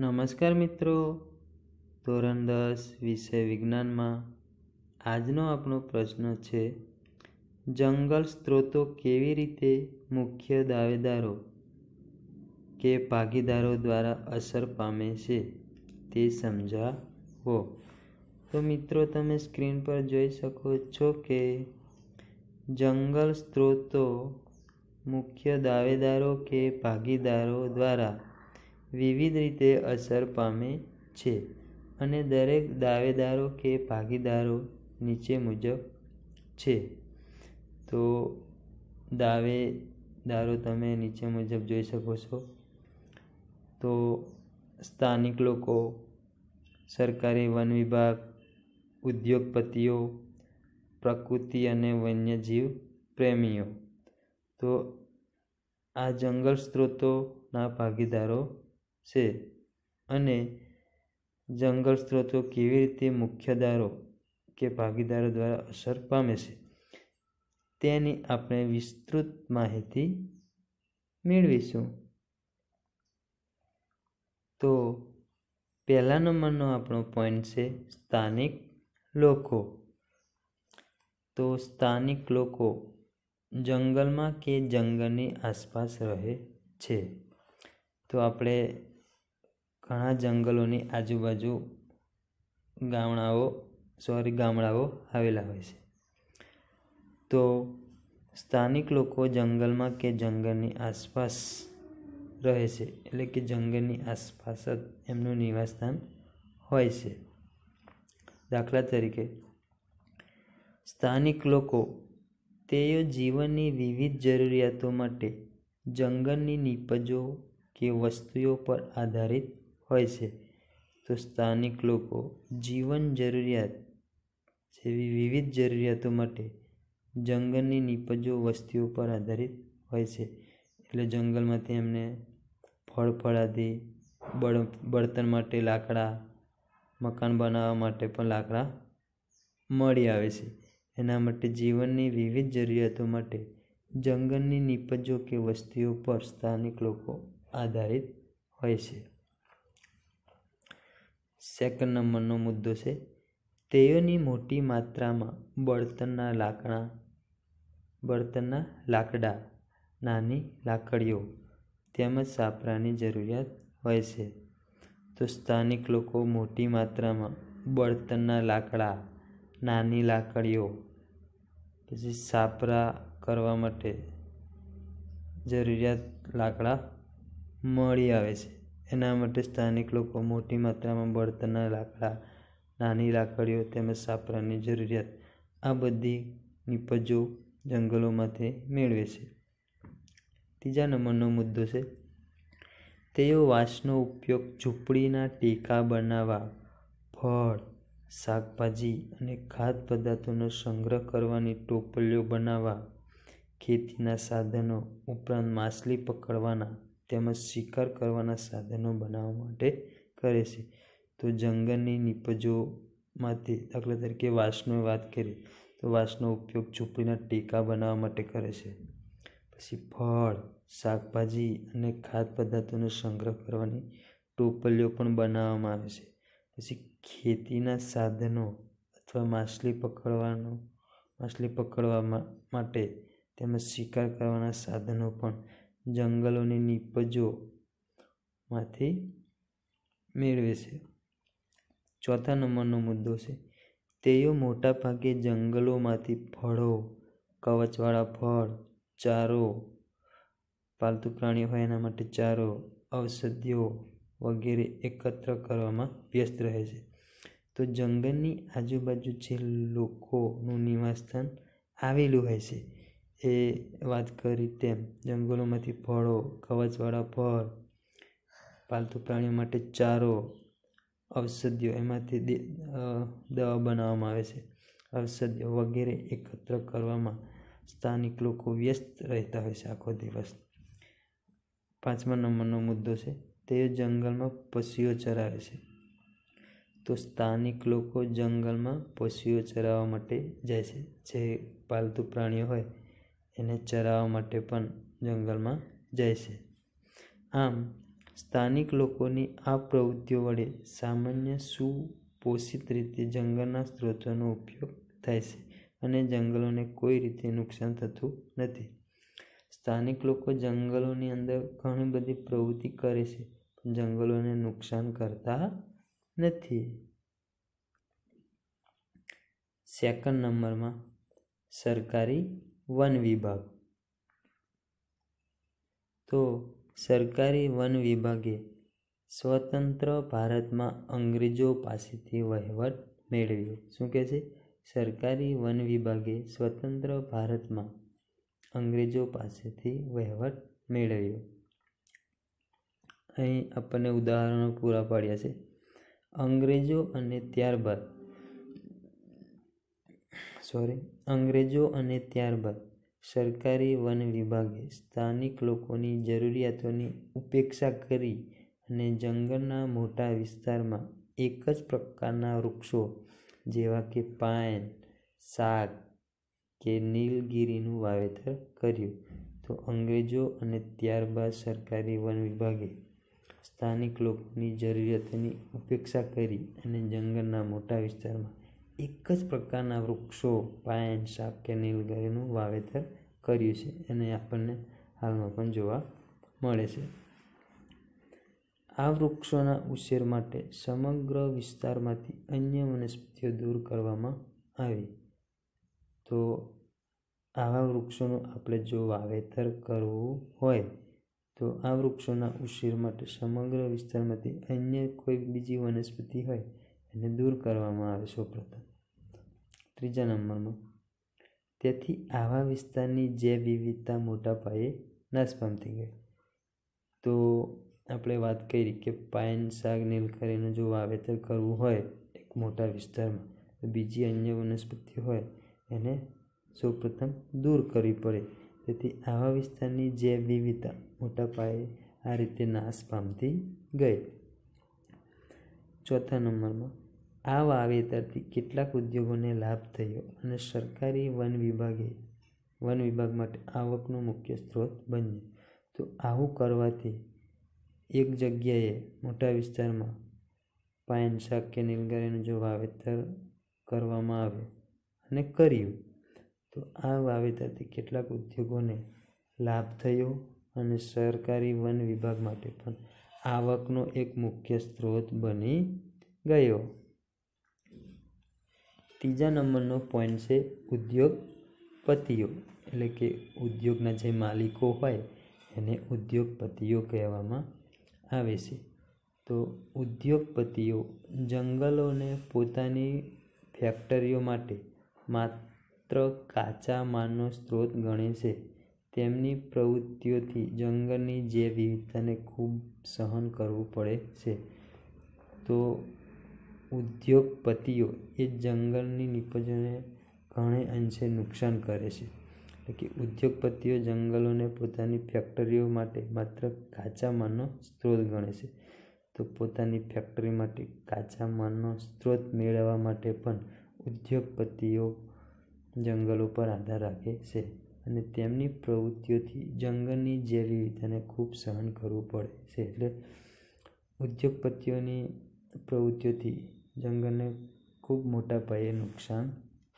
નમસ્કાર મિત્રો ધોરણ દસ વિષય વિજ્ઞાનમાં આજનો આપણો પ્રશ્ન છે જંગલ સ્ત્રોતો કેવી રીતે મુખ્ય દાવેદારો કે ભાગીદારો દ્વારા અસર પામે છે તે સમજાવો તો મિત્રો તમે સ્ક્રીન પર જોઈ શકો છો કે જંગલ સ્ત્રોતો મુખ્ય દાવેદારો કે ભાગીદારો દ્વારા વિવિધ રીતે અસર પામે છે અને દરેક દાવેદારો કે ભાગીદારો નીચે મુજબ છે તો દાવેદારો તમે નીચે મુજબ જોઈ શકો છો તો સ્થાનિક લોકો સરકારી વન વિભાગ ઉદ્યોગપતિઓ પ્રકૃતિ અને વન્યજીવ પ્રેમીઓ તો આ જંગલ સ્ત્રોતોના ભાગીદારો છે અને જંગલ સ્ત્રોતો કેવી રીતે મુખ્યધારો કે ભાગીદારો દ્વારા અસર પામે છે તેની આપણે વિસ્તૃત માહિતી મેળવીશું તો પહેલા નંબરનો આપણો પોઈન્ટ છે સ્થાનિક લોકો તો સ્થાનિક લોકો જંગલમાં કે જંગલની આસપાસ રહે છે તો આપણે ઘણા જંગલોની આજુબાજુ ગામડાઓ સોરી ગામડાઓ આવેલા હોય છે તો સ્થાનિક લોકો જંગલમાં કે જંગલની આસપાસ રહે છે એટલે કે જંગલની આસપાસ જ એમનું નિવાસસ્થાન હોય છે દાખલા તરીકે સ્થાનિક લોકો તેઓ જીવનની વિવિધ જરૂરિયાતો માટે જંગલની નીપજો કે વસ્તુઓ પર આધારિત હોય છે તો સ્થાનિક લોકો જીવન જરૂરિયાત જેવી વિવિધ જરૂરિયાતો માટે જંગલની નીપજો વસ્તીઓ પર આધારિત હોય છે એટલે જંગલમાંથી એમને ફળ ફળાદી બળ બળતણ માટે લાકડા મકાન બનાવવા માટે પણ લાકડા મળી આવે છે એના માટે જીવનની વિવિધ જરૂરિયાતો માટે જંગલની નીપજો કે વસ્તીઓ પર સ્થાનિક લોકો આધારિત હોય છે સેકન્ડ નંબરનો મુદ્દો છે તેઓની મોટી માત્રામાં બળતણના લાકડા બળતણના લાકડા નાની લાકડીઓ તેમજ સાપરાની જરૂરિયાત હોય છે તો સ્થાનિક લોકો મોટી માત્રામાં બળતણના લાકડા નાની લાકડીઓ પછી સાપરા કરવા માટે જરૂરિયાત લાકડા મળી આવે છે એના માટે સ્થાનિક લોકો મોટી માત્રામાં બળતરના લાકડા નાની લાકડીઓ તેમજ સાપરાની જરૂરિયાત આ બધી નિપજો જંગલોમાંથી મેળવે છે ત્રીજા નંબરનો મુદ્દો છે તેઓ વાંસનો ઉપયોગ ઝૂંપડીના ટેકા બનાવવા ફળ શાકભાજી અને ખાદ્ય પદાર્થોનો સંગ્રહ કરવાની ટોપલીઓ બનાવવા ખેતીના સાધનો ઉપરાંત માછલી પકડવાના તેમજ શિકાર કરવાના સાધનો બનાવવા માટે કરે છે તો જંગલની નીપજોમાંથી દાખલા તરીકે વાંસની વાત કરીએ તો વાંસનો ઉપયોગ ઝૂંપડીના ટેકા બનાવવા માટે કરે છે પછી ફળ શાકભાજી અને ખાદ્ય પદાર્થોનો સંગ્રહ કરવાની ટોપલીઓ પણ બનાવવામાં આવે છે પછી ખેતીના સાધનો અથવા માછલી પકડવાનો માછલી પકડવા માટે તેમજ શિકાર કરવાના સાધનો પણ જંગલોની નીપજોમાંથી મેળવે છે ચોથા નંબરનો મુદ્દો છે તેઓ મોટાભાગે જંગલોમાંથી ફળો કવચવાળા ફળ ચારો પાલતુ પ્રાણીઓ હોય એના માટે ચારો ઔષધિઓ વગેરે એકત્ર કરવામાં વ્યસ્ત રહે છે તો જંગલની આજુબાજુ જે લોકોનું નિવાસસ્થાન આવેલું હોય છે એ વાત કરી તેમ જંગલોમાંથી ફળો કવચવાળા ફળ પાલતુ પ્રાણીઓ માટે ચારો ઔષધિઓ એમાંથી દવા બનાવવામાં આવે છે ઔષધિઓ વગેરે એકત્ર કરવામાં સ્થાનિક લોકો વ્યસ્ત રહેતા હોય છે આખો દિવસ પાંચમા નંબરનો મુદ્દો છે તે જંગલમાં પશુઓ ચરાવે છે તો સ્થાનિક લોકો જંગલમાં પશુઓ ચરાવવા માટે જાય છે જે પાલતુ પ્રાણીઓ હોય એને ચરાવવા માટે પણ જંગલમાં જાય છે આમ સ્થાનિક લોકોની આ પ્રવૃત્તિઓ વડે સામાન્ય સુપોષિત રીતે જંગલના સ્ત્રોતોનો ઉપયોગ થાય છે અને જંગલોને કોઈ રીતે નુકસાન થતું નથી સ્થાનિક લોકો જંગલોની અંદર ઘણી બધી પ્રવૃત્તિ કરે છે પણ જંગલોને નુકસાન કરતા નથી સેકન્ડ નંબરમાં સરકારી વન વિભાગ તો સરકારી વન વિભાગે સ્વતંત્ર ભારતમાં અંગ્રેજો પાસેથી વહીવટ મેળવ્યો શું કહે છે સરકારી વન વિભાગે સ્વતંત્ર ભારતમાં અંગ્રેજો પાસેથી વહીવટ મેળવ્યો અહીં આપણને ઉદાહરણો પૂરા પાડ્યા છે અંગ્રેજો અને ત્યારબાદ સોરી અંગ્રેજો અને ત્યારબાદ સરકારી વન વિભાગે સ્થાનિક લોકોની જરૂરિયાતોની ઉપેક્ષા કરી અને જંગલના મોટા વિસ્તારમાં એક જ પ્રકારના વૃક્ષો જેવા કે પાઇન શાક કે નીલગિરીનું વાવેતર કર્યું તો અંગ્રેજો અને ત્યારબાદ સરકારી વન વિભાગે સ્થાનિક લોકોની જરૂરિયાતોની ઉપેક્ષા કરી અને જંગલના મોટા વિસ્તારમાં એક જ પ્રકારના વૃક્ષો પાયન સાપ કે નીલગરીનું વાવેતર કર્યું છે અને આપણને હાલમાં પણ જોવા મળે છે આ વૃક્ષોના ઉછેર માટે સમગ્ર વિસ્તારમાંથી અન્ય વનસ્પતિઓ દૂર કરવામાં આવી તો આવા વૃક્ષોનું આપણે જો વાવેતર કરવું હોય તો આ વૃક્ષોના ઉછેર માટે સમગ્ર વિસ્તારમાંથી અન્ય કોઈ બીજી વનસ્પતિ હોય એને દૂર કરવામાં આવે સૌપ્રથમ ત્રીજા નંબરમાં તેથી આવા વિસ્તારની જે વિવિધતા મોટા પાયે નાશ પામતી ગઈ તો આપણે વાત કરી કે પાયન શાક નીલખરીનું જો વાવેતર કરવું હોય એક મોટા વિસ્તારમાં તો બીજી અન્ય વનસ્પતિ હોય એને સૌપ્રથમ દૂર કરવી પડે તેથી આવા વિસ્તારની જે વિવિધતા મોટા પાયે આ રીતે નાશ પામતી ગઈ ચોથા નંબરમાં આ વાવેતરથી કેટલાક ઉદ્યોગોને લાભ થયો અને સરકારી વન વિભાગે વન વિભાગ માટે આવકનો મુખ્ય સ્ત્રોત બન્યો તો આવું કરવાથી એક જગ્યાએ મોટા વિસ્તારમાં પાયન શાક કે નીલગારીનું જો વાવેતર કરવામાં આવે અને કર્યું તો આ વાવેતરથી કેટલાક ઉદ્યોગોને લાભ થયો અને સરકારી વન વિભાગ માટે પણ આવકનો એક મુખ્ય સ્ત્રોત બની ગયો ત્રીજા નંબરનો પોઈન્ટ છે ઉદ્યોગપતિઓ એટલે કે ઉદ્યોગના જે માલિકો હોય એને ઉદ્યોગપતિઓ કહેવામાં આવે છે તો ઉદ્યોગપતિઓ જંગલોને પોતાની ફેક્ટરીઓ માટે માત્ર કાચા માલનો સ્ત્રોત ગણે છે તેમની પ્રવૃત્તિઓથી જંગલની જે વિવિધતાને ખૂબ સહન કરવું પડે છે તો ઉદ્યોગપતિઓ એ જંગલની નીપજોને ઘણે અંશે નુકસાન કરે છે એટલે કે ઉદ્યોગપતિઓ જંગલોને પોતાની ફેક્ટરીઓ માટે માત્ર કાચા માલનો સ્ત્રોત ગણે છે તો પોતાની ફેક્ટરી માટે કાચા માલનો સ્ત્રોત મેળવવા માટે પણ ઉદ્યોગપતિઓ જંગલો પર આધાર રાખે છે અને તેમની પ્રવૃત્તિઓથી જંગલની ઝેરી વિવિધતાને ખૂબ સહન કરવું પડે છે એટલે ઉદ્યોગપતિઓની પ્રવૃત્તિઓથી જંગલને ખૂબ મોટા પાયે નુકસાન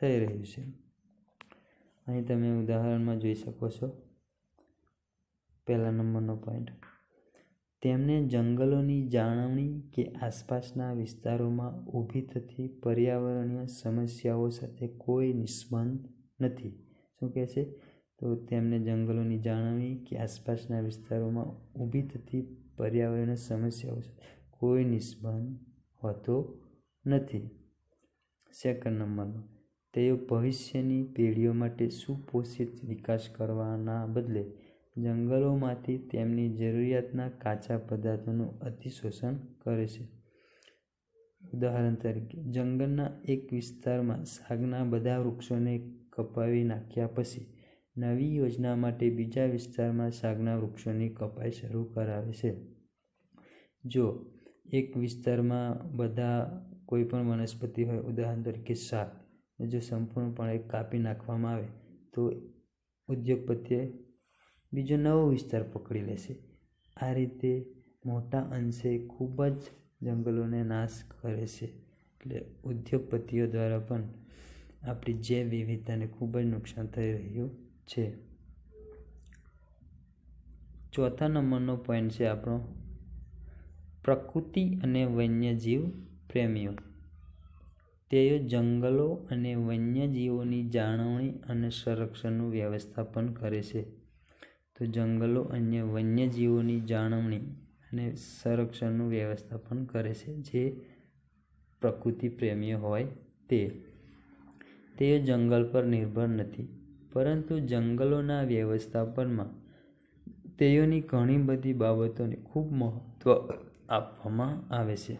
થઈ રહ્યું છે અહીં તમે ઉદાહરણમાં જોઈ શકો છો પહેલા નંબરનો પોઈન્ટ તેમને જંગલોની જાળવણી કે આસપાસના વિસ્તારોમાં ઊભી થતી પર્યાવરણીય સમસ્યાઓ સાથે કોઈ નિષ્બંધ નથી શું કહે છે તો તેમને જંગલોની જાળવણી કે આસપાસના વિસ્તારોમાં ઊભી થતી પર્યાવરણીય સમસ્યાઓ કોઈ નિષ્બંધ હોતો નથી સેકન્ડ નંબરમાં તેઓ ભવિષ્યની પેઢીઓ માટે સુપોષિત વિકાસ કરવાના બદલે જંગલોમાંથી તેમની જરૂરિયાતના કાચા પદાર્થોનું અતિશોષણ કરે છે ઉદાહરણ તરીકે જંગલના એક વિસ્તારમાં સાગના બધા વૃક્ષોને કપાવી નાખ્યા પછી નવી યોજના માટે બીજા વિસ્તારમાં સાગના વૃક્ષોની કપાઈ શરૂ કરાવે છે જો એક વિસ્તારમાં બધા કોઈ પણ વનસ્પતિ હોય ઉદાહરણ તરીકે શાક જો સંપૂર્ણપણે કાપી નાખવામાં આવે તો ઉદ્યોગપતિએ બીજો નવો વિસ્તાર પકડી લેશે આ રીતે મોટા અંશે ખૂબ જ જંગલોને નાશ કરે છે એટલે ઉદ્યોગપતિઓ દ્વારા પણ આપણી જૈવ વિવિધતાને ખૂબ જ નુકસાન થઈ રહ્યું છે ચોથા નંબરનો પોઈન્ટ છે આપણો પ્રકૃતિ અને વન્યજીવ પ્રેમીઓ તેઓ જંગલો અને વન્યજીવોની જાળવણી અને સંરક્ષણનું વ્યવસ્થાપન કરે છે તો જંગલો અન્ય વન્યજીવોની જાળવણી અને સંરક્ષણનું વ્યવસ્થાપન કરે છે જે પ્રકૃતિ પ્રેમીઓ હોય તે તેઓ જંગલ પર નિર્ભર નથી પરંતુ જંગલોના વ્યવસ્થાપનમાં તેઓની ઘણી બધી બાબતોને ખૂબ મહત્ત્વ આપવામાં આવે છે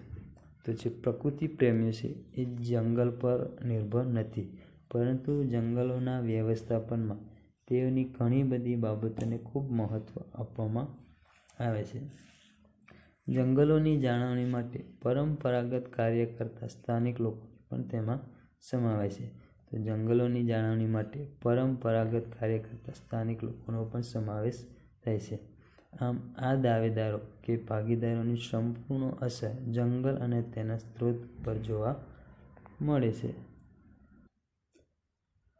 તો જે પ્રકૃતિ પ્રેમીઓ છે એ જંગલ પર નિર્ભર નથી પરંતુ જંગલોના વ્યવસ્થાપનમાં તેઓની ઘણી બધી બાબતોને ખૂબ મહત્ત્વ આપવામાં આવે છે જંગલોની જાળવણી માટે પરંપરાગત કાર્ય કરતા સ્થાનિક લોકોને પણ તેમાં સમાવે છે તો જંગલોની જાળવણી માટે પરંપરાગત કાર્ય કરતા સ્થાનિક લોકોનો પણ સમાવેશ થાય છે આમ આ દાવેદારો કે ભાગીદારોની સંપૂર્ણ અસર જંગલ અને તેના સ્ત્રોત પર જોવા મળે છે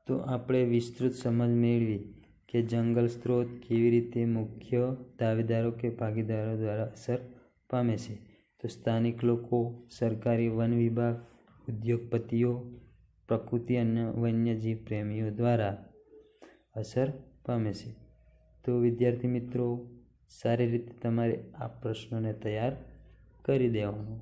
તો આપણે વિસ્તૃત સમજ મેળવી કે જંગલ સ્ત્રોત કેવી રીતે મુખ્ય દાવેદારો કે ભાગીદારો દ્વારા અસર પામે છે તો સ્થાનિક લોકો સરકારી વન વિભાગ ઉદ્યોગપતિઓ પ્રકૃતિ અને વન્યજીવ પ્રેમીઓ દ્વારા અસર પામે છે તો વિદ્યાર્થી મિત્રો સારી રીતે તમારે આ પ્રશ્નને તૈયાર કરી દેવાનો